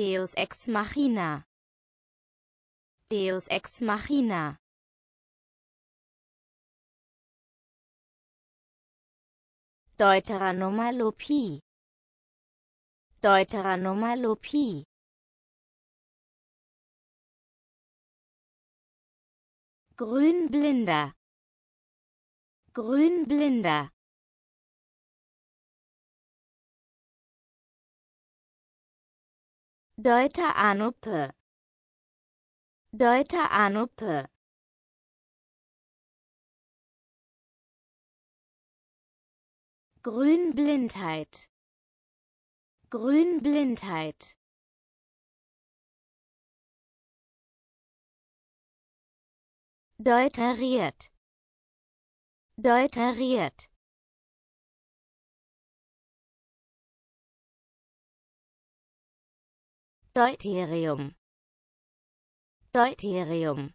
Deus ex machina. Deus ex machina. Deuteronomalogie. Deuteronomalogie. Grünblinder. Grünblinder. Deuter Anuppe Deuter Anuppe Grünblindheit Grünblindheit Deuteriert Deuteriert Deuterium Deuterium